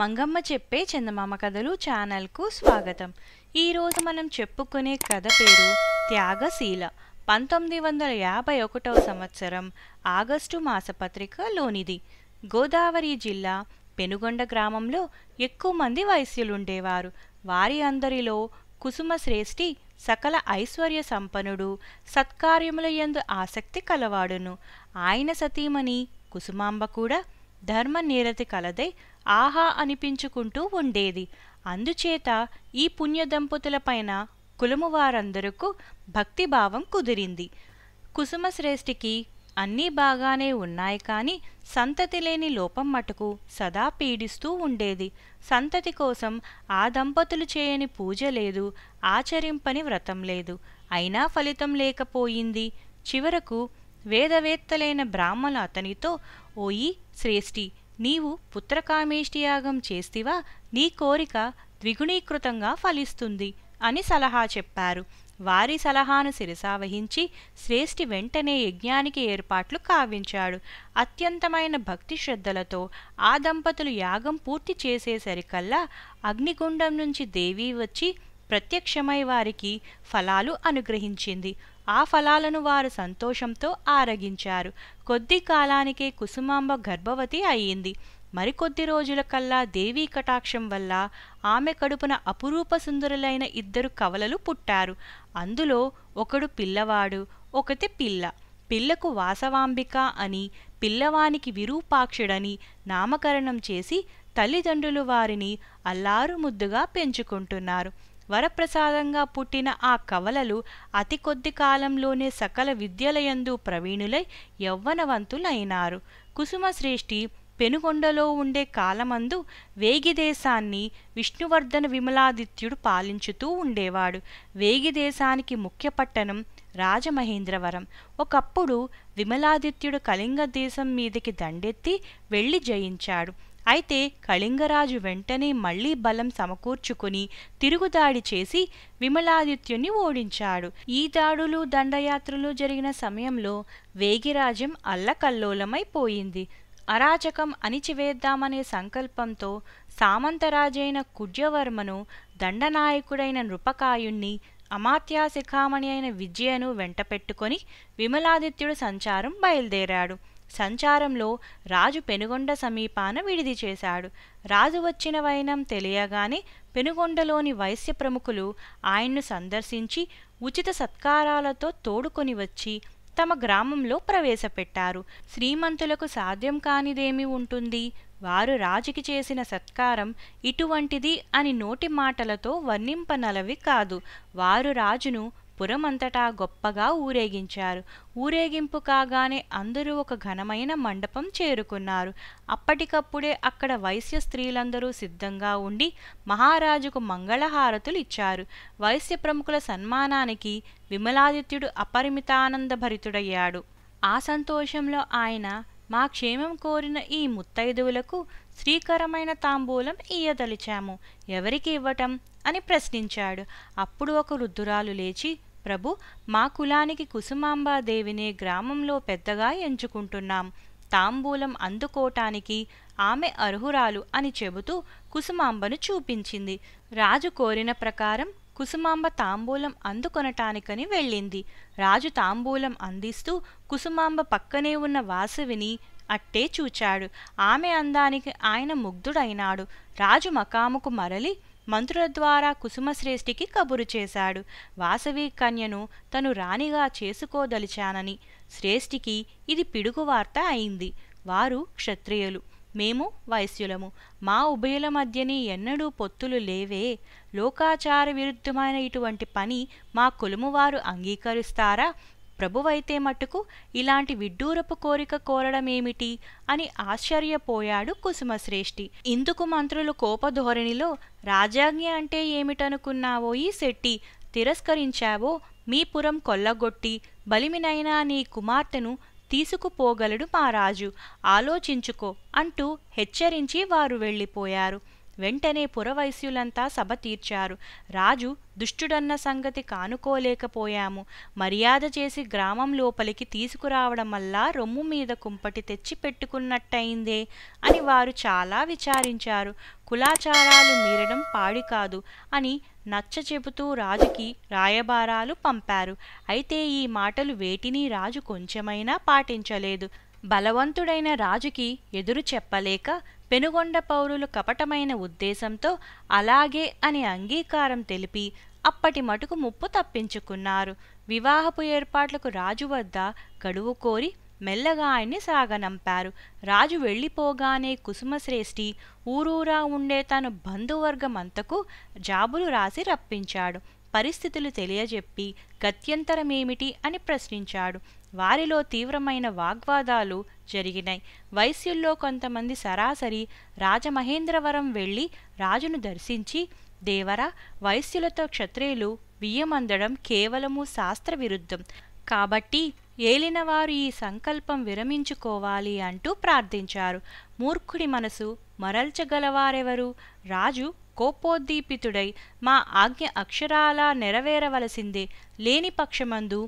మంగమ్మ చెప్పే చందమామ కథలు ఛానల్కు స్వాగతం ఈరోజు మనం చెప్పుకునే కథ పేరు త్యాగశీల పంతొమ్మిది వందల యాభై ఒకటవ సంవత్సరం ఆగస్టు మాసపత్రికలోనిది గోదావరి జిల్లా పెనుగొండ గ్రామంలో ఎక్కువ మంది వైశ్యులుండేవారు వారి అందరిలో కుసుమ శ్రేష్ఠి సకల ఐశ్వర్య సంపన్నుడు సత్కార్యముల యందు ఆసక్తి కలవాడును ఆయన సతీమణి కుసుమాంబ కూడా ధర్మ నీరతి కలదై ఆహా అనిపించుకుంటూ ఉండేది అందుచేత ఈ పుణ్యదంపతులపైన కులము వారందరకు భక్తిభావం కుదిరింది కుసుమశ్రేష్ఠికి అన్నీ బాగానే ఉన్నాయి కానీ సంతతి లేని లోపం మటుకు సదా పీడిస్తూ ఉండేది సంతతి కోసం ఆ దంపతులు చేయని పూజ లేదు ఆచరింపని వ్రతం లేదు అయినా ఫలితం లేకపోయింది చివరకు వేదవేత్తలైన బ్రాహ్మలు అతనితో ఓయి శ్రేష్ఠి నీవు పుత్రకామేష్టియాగం చేస్తివా నీ కోరిక ద్విగుణీకృతంగా ఫలిస్తుంది అని సలహా చెప్పారు వారి సలహాను శిరసావహించి శ్రేష్ఠి వెంటనే యజ్ఞానికి ఏర్పాట్లు కావించాడు అత్యంతమైన భక్తి శ్రద్ధలతో ఆ దంపతులు యాగం పూర్తి చేసేసరికల్లా అగ్నిగుండం నుంచి దేవి వచ్చి ప్రత్యక్షమై వారికి ఫలాలు అనుగ్రహించింది ఆ ఫలాలను వారు సంతోషంతో ఆరగించారు కొద్ది కాలానికే కుసుమాంబ గర్భవతి అయింది మరికొద్ది రోజులకల్లా దేవీ కటాక్షం వల్ల ఆమె కడుపున అపురూప సుందరులైన ఇద్దరు కవలలు పుట్టారు అందులో ఒకడు పిల్లవాడు ఒకటి పిల్ల పిల్లకు వాసవాంబిక అని పిల్లవానికి విరూపాక్షుడని నామకరణం చేసి తల్లిదండ్రులు వారిని అల్లారు ముద్దుగా పెంచుకుంటున్నారు వరప్రసాదంగా పుట్టిన ఆ కవలలు అతి కొద్ది కాలంలోనే సకల విద్యలయందు ప్రవీణులై యవ్వనవంతులైనారు కుసుమశ్రేష్ఠి పెనుగొండలో ఉండే కాలమందు వేగిదేశాన్ని విష్ణువర్ధన విమలాదిత్యుడు పాలించుతూ ఉండేవాడు వేగిదేశానికి ముఖ్య పట్టణం రాజమహేంద్రవరం ఒకప్పుడు విమలాదిత్యుడు కళింగ దేశం మీదకి దండెత్తి వెళ్ళి జయించాడు అయితే కళింగరాజు వెంటనే మళ్లీ బలం సమకూర్చుకుని తిరుగుదాడి చేసి విమలాదిత్యుని ఓడించాడు ఈ దాడులు దండయాత్రలు జరిగిన సమయంలో వేగిరాజ్యం అల్లకల్లోలమైపోయింది అరాచకం అణిచివేద్దామనే సంకల్పంతో సామంతరాజైన కుడ్యవర్మను దండనాయకుడైన నృపకాయుణ్ణి అమాత్యాశిఖామణి అయిన విజయను వెంటపెట్టుకొని విమలాదిత్యుడు సంచారం బయలుదేరాడు సంచారంలో రాజు పెనుగొండ సమీపాన విడిది చేశాడు రాజు వచ్చిన వైనం తెలియగానే పెనుగొండలోని వైశ్య ప్రముఖులు ఆయన్ను సందర్శించి ఉచిత సత్కారాలతో తోడుకొని వచ్చి తమ గ్రామంలో ప్రవేశపెట్టారు శ్రీమంతులకు సాధ్యం కానిదేమి ఉంటుంది వారు రాజుకి చేసిన సత్కారం ఇటువంటిది అని నోటి మాటలతో వర్ణింపనలవి కాదు వారు రాజును పురమంతటా గొప్పగా ఊరేగించారు ఊరేగింపు కాగానే అందరూ ఒక ఘనమైన మండపం చేరుకున్నారు అప్పటికప్పుడే అక్కడ వైశ్య స్త్రీలందరూ సిద్ధంగా ఉండి మహారాజుకు మంగళహారతులు ఇచ్చారు వైశ్య ప్రముఖుల సన్మానానికి విమలాదిత్యుడు అపరిమితానందభరితుడయ్యాడు ఆ సంతోషంలో ఆయన మా క్షేమం కోరిన ఈ ముత్తైదువులకు శ్రీకరమైన తాంబూలం ఇయ్యదలిచాము ఎవరికి ఇవ్వటం అని ప్రశ్నించాడు అప్పుడు ఒక వృద్ధురాలు లేచి ప్రభు మా కులానికి కుసుమాంబాదేవినే గ్రామంలో పెద్దగా ఎంచుకుంటున్నాం తాంబూలం అందుకోటానికి ఆమె అర్హురాలు అని చెబుతూ కుసుమాంబను చూపించింది రాజు కోరిన ప్రకారం కుసుమాంబ తాంబూలం అందుకొనటానికని వెళ్ళింది రాజు తాంబూలం అందిస్తూ కుసుమాంబ పక్కనే ఉన్న వాసవిని అట్టే చూచాడు ఆమె అందానికి ఆయన ముగ్ధుడైనాడు రాజు మకాముకు మరలి మంత్రుల ద్వారా కుసుమశ్రేష్ఠికి కబురు చేశాడు వాసవి కన్యను తను రాణిగా చేసుకోదలిచానని శ్రేష్ఠికి ఇది పిడుగు వార్త అయింది వారు క్షత్రియులు మేము వైశ్యులము మా ఉభయుల మధ్యని ఎన్నడూ పొత్తులు లేవే లోకాచార విరుద్ధమైన ఇటువంటి పని మా కులుమువారు అంగీకరిస్తారా ప్రభువైతే మటుకు ఇలాంటి విడ్డూరపు కోరిక కోరడమేమిటి అని ఆశ్చర్యపోయాడు కుసుమశ్రేష్ఠి ఇందుకు మంత్రులు కోపధోరణిలో రాజాజ్ఞ అంటే ఏమిటనుకున్నావో ఈ శెట్టి తిరస్కరించావో మీ పురం కొల్లగొట్టి బలిమినైనా నీ కుమార్తెను తీసుకుపోగలడు మా రాజు ఆలోచించుకో అంటూ హెచ్చరించి వారు వెళ్ళిపోయారు వెంటనే పురవైశ్యులంతా సభ తీర్చారు రాజు దుష్టుడన్న సంగతి కానుకోలేకపోయాము మర్యాద చేసి గ్రామం లోపలికి తీసుకురావడం వల్ల రొమ్ము మీద కుంపటి తెచ్చి పెట్టుకున్నట్టయిందే అని వారు చాలా విచారించారు కులాచారాలు మీరడం పాడి కాదు అని నచ్చ చెబుతూ రాజుకి రాయబారాలు పంపారు అయితే ఈ మాటలు వేటిని రాజు కొంచెమైనా పాటించలేదు బలవంతుడైన రాజుకి ఎదురు చెప్పలేక పెనుగొండ పౌరులు కపటమైన ఉద్దేశంతో అలాగే అని అంగీకారం తెలిపి అప్పటి మటుకు ముప్పు తప్పించుకున్నారు వివాహపు ఏర్పాట్లకు రాజు వద్ద గడువు కోరి మెల్లగా ఆయన్ని సాగనంపారు రాజు వెళ్ళిపోగానే కుసుమశ్రేష్ఠి ఊరూరా ఉండే తన బంధువర్గమంతకు జాబులు రాసి రప్పించాడు పరిస్థితులు తెలియజెప్పి గత్యంతరమేమిటి అని ప్రశ్నించాడు వారిలో తీవ్రమైన వాగ్వాదాలు జరిగినాయి వైశ్యుల్లో కొంతమంది సరాసరి రాజమహేంద్రవరం వెళ్ళి రాజును దర్శించి దేవరా వైశ్యులతో క్షత్రియులు బియ్యమందడం కేవలము శాస్త్ర విరుద్ధం కాబట్టి ఏలినవారు ఈ సంకల్పం విరమించుకోవాలి అంటూ ప్రార్థించారు మూర్ఖుడి మనసు మరల్చగలవారెవరు రాజు కోపోద్దీపితుడై మా ఆజ్ఞ అక్షరాలా నెరవేరవలసిందే లేని పక్షమందు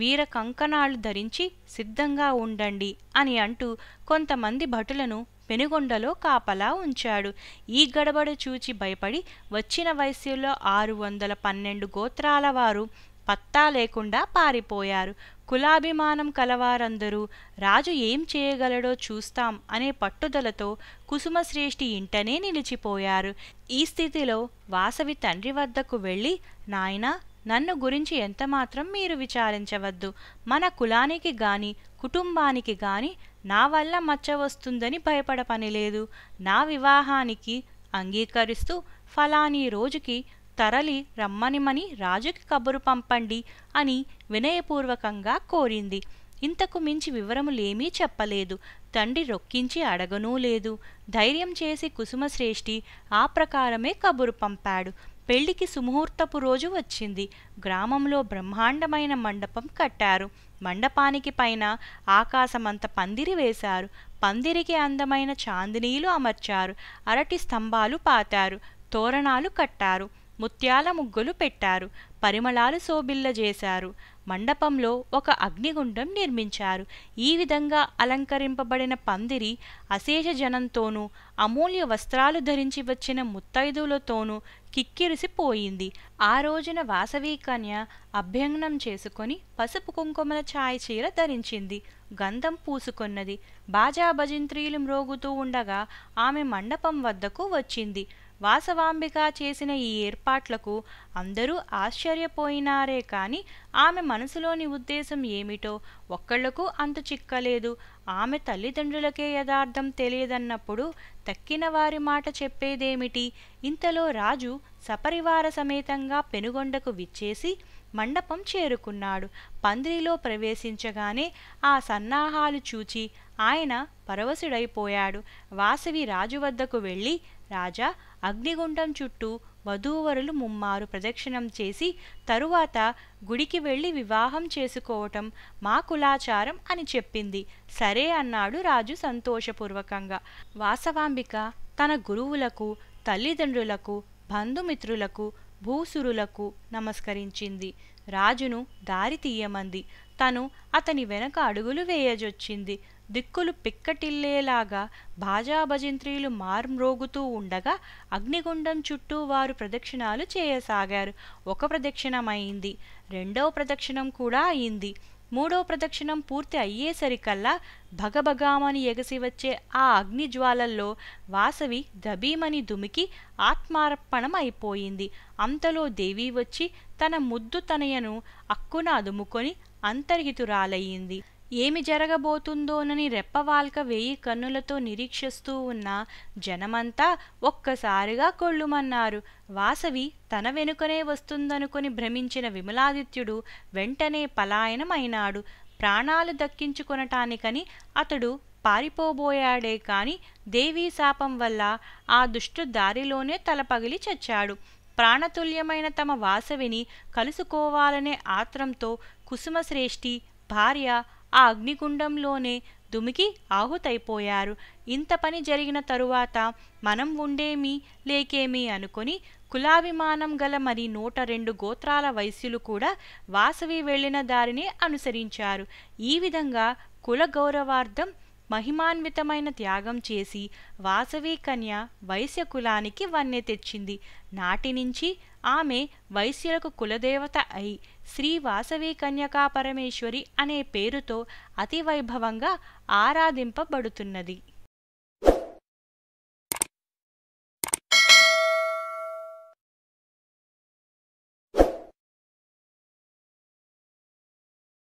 వీర కంకణాలు ధరించి సిద్ధంగా ఉండండి అని అంటూ కొంతమంది భటులను పెనుగొండలో కాపలా ఉంచాడు ఈ గడబడు చూచి భయపడి వచ్చిన వయస్సులో ఆరు వందల పన్నెండు గోత్రాల వారు పత్తా లేకుండా పారిపోయారు కులాభిమానం కలవారందరూ రాజు ఏం చేయగలడో చూస్తాం అనే పట్టుదలతో కుసుమశ్రేష్ఠి ఇంటనే నిలిచిపోయారు ఈ స్థితిలో వాసవి తండ్రి వద్దకు వెళ్ళి నాయనా నన్ను గురించి ఎంతమాత్రం మీరు విచారించవద్దు మన కులానికి గాని కుటుంబానికి గాని నా వల్ల మచ్చ వస్తుందని భయపడ పని లేదు నా వివాహానికి అంగీకరిస్తూ ఫలాని రోజుకి తరలి రమ్మనిమని రాజుకి కబురు పంపండి అని వినయపూర్వకంగా కోరింది ఇంతకు మించి వివరములేమీ చెప్పలేదు తండ్రి రొక్కించి అడగనూ లేదు ధైర్యం చేసి కుసుమశ్రేష్ఠి ఆ ప్రకారమే కబురు పంపాడు పెళ్లికి సుముహూర్తపు రోజు వచ్చింది గ్రామంలో బ్రహ్మాండమైన మండపం కట్టారు మండపానికి పైన ఆకాశమంత పందిరి వేశారు పందిరికి అందమైన చాందినీలు అమర్చారు అరటి స్తంభాలు పాతారు తోరణాలు కట్టారు ముత్యాల ముగ్గులు పెట్టారు పరిమళాలు శోభిల్లజేశారు మండపంలో ఒక అగ్నిగుండం నిర్మించారు ఈ విధంగా అలంకరింపబడిన పందిరి అశేష జనంతోనూ అమూల్య వస్త్రాలు ధరించి వచ్చిన ముత్తైదులతోనూ కిక్కిరిసిపోయింది ఆ రోజున వాసవి కన్య అభ్యంగనం చేసుకొని పసుపు కుంకుమల ఛాయ చీర ధరించింది గంధం పూసుకొన్నది బాజా మ్రోగుతూ ఉండగా ఆమె మండపం వద్దకు వచ్చింది వాసవాంబిక చేసిన ఈ ఏర్పాట్లకు అందరూ ఆశ్చర్యపోయినారే కాని ఆమె మనసులోని ఉద్దేశం ఏమిటో ఒక్కళ్లకు అంత చిక్కలేదు ఆమె తల్లిదండ్రులకే యథార్థం తెలియదన్నప్పుడు తక్కిన వారి మాట చెప్పేదేమిటి ఇంతలో రాజు సపరివార సమేతంగా పెనుగొండకు విచ్చేసి మండపం చేరుకున్నాడు పందిరిలో ప్రవేశించగానే ఆ సన్నాహాలు చూచి ఆయన పరవశుడైపోయాడు వాసవి రాజు వద్దకు వెళ్ళి రాజా అగ్నిగుండం చుట్టూ వధూవరులు ముమ్మారు ప్రదక్షిణం చేసి తరువాత గుడికి వెళ్ళి వివాహం చేసుకోవటం మా కులాచారం అని చెప్పింది సరే అన్నాడు రాజు సంతోషపూర్వకంగా వాసవాంబిక తన గురువులకు తల్లిదండ్రులకు బంధుమిత్రులకు భూసురులకు నమస్కరించింది రాజును దారి తీయమంది తను అతని వెనక అడుగులు వేయజొచ్చింది దిక్కులు పిక్కటిల్లేలాగా భాజాభజంత్రీలు మార్మ్రోగుతూ ఉండగా అగ్నిగుండం చుట్టూ వారు ప్రదక్షిణాలు చేయసాగారు ఒక ప్రదక్షిణమైంది రెండవ ప్రదక్షిణం కూడా అయింది మూడో ప్రదక్షిణం పూర్తి అయ్యేసరికల్లా భగభగామని ఎగసి వచ్చే ఆ అగ్నిజ్వాలల్లో వాసవి దబీమని దుమికి ఆత్మార్పణం అయిపోయింది అంతలో దేవి వచ్చి తన ముద్దు తనయను అక్కున అదుముకొని అంతర్హితురాలయ్యింది ఏమి జరగబోతుందోనని రెప్పవాల్క వేయి కన్నులతో నిరీక్షిస్తూ ఉన్న జనమంతా ఒక్కసారిగా కొళ్ళుమన్నారు వాసవి తన వెనుకనే వస్తుందనుకుని భ్రమించిన విమలాదిత్యుడు వెంటనే పలాయనమైనాడు ప్రాణాలు దక్కించుకొనటానికని అతడు పారిపోబోయాడే కాని దేవీ శాపం వల్ల ఆ దుష్టు దారిలోనే తలపగిలి చచ్చాడు ప్రాణతుల్యమైన తమ వాసవిని కలుసుకోవాలనే ఆత్రంతో కుసుమశ్రేష్ఠి భార్య ఆ అగ్నిగుండంలోనే దుమికి ఆహుతైపోయారు ఇంత పని జరిగిన తరువాత మనం ఉండేమి లేకేమీ అనుకొని కులాభిమానం గల మరి నూట రెండు గోత్రాల వైశ్యులు కూడా వాసవి వెళ్లిన దారిని అనుసరించారు ఈ విధంగా కుల గౌరవార్థం మహిమాన్వితమైన త్యాగం చేసి వాసవి కన్య వైశ్య కులానికి వన్నె తెచ్చింది నాటి నుంచి ఆమె వైశ్యులకు కులదేవత అయి శ్రీ వాసవి కన్యకాపరమేశ్వరి అనే పేరుతో అతి వైభవంగా ఆరాధింపబడుతున్నది